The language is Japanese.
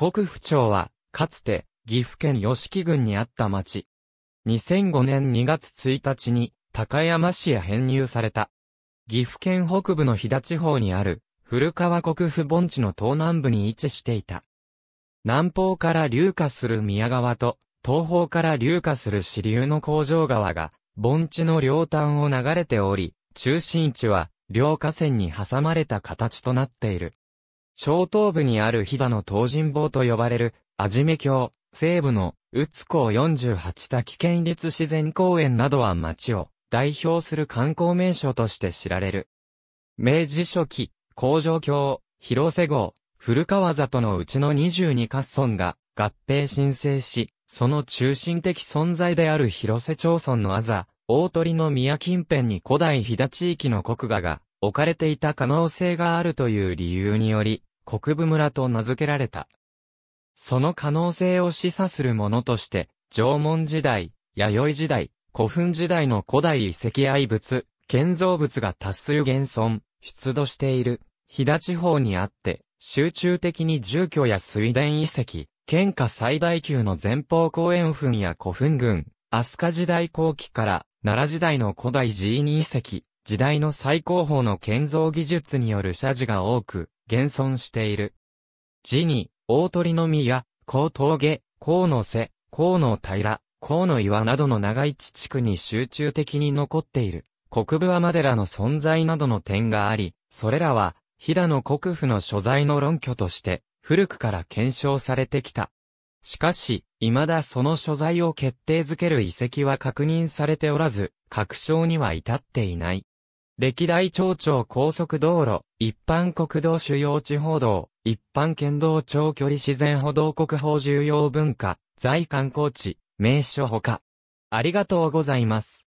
国府町は、かつて、岐阜県吉木郡にあった町。2005年2月1日に、高山市へ編入された。岐阜県北部の飛騨地方にある、古川国府盆地の東南部に位置していた。南方から流下する宮川と、東方から流下する支流の工場川が、盆地の両端を流れており、中心地は、両河川に挟まれた形となっている。小東部にある飛騨の東尋坊と呼ばれる、じめ郷、西部の、宇津港48滝県立自然公園などは町を代表する観光名所として知られる。明治初期、工場橋、広瀬号、古川里のうちの22カ村が合併申請し、その中心的存在である広瀬町村のあざ、大鳥の宮近辺に古代飛騨地域の国画が置かれていた可能性があるという理由により、国部村と名付けられた。その可能性を示唆するものとして、縄文時代、弥生時代、古墳時代の古代遺跡愛物、建造物が多数現存、出土している、飛騨地方にあって、集中的に住居や水田遺跡、県下最大級の前方公園墳や古墳群、飛鳥時代後期から奈良時代の古代寺院遺跡、時代の最高峰の建造技術による社寺が多く、現存している。字に、大鳥の宮、高峠、高の瀬、高の平、高の岩などの長い地地区に集中的に残っている、国部天寺の存在などの点があり、それらは、騨の国府の所在の論拠として、古くから検証されてきた。しかし、未だその所在を決定づける遺跡は確認されておらず、確証には至っていない。歴代町長高速道路、一般国道主要地方道、一般県道長距離自然歩道国宝重要文化、在観光地、名所ほか。ありがとうございます。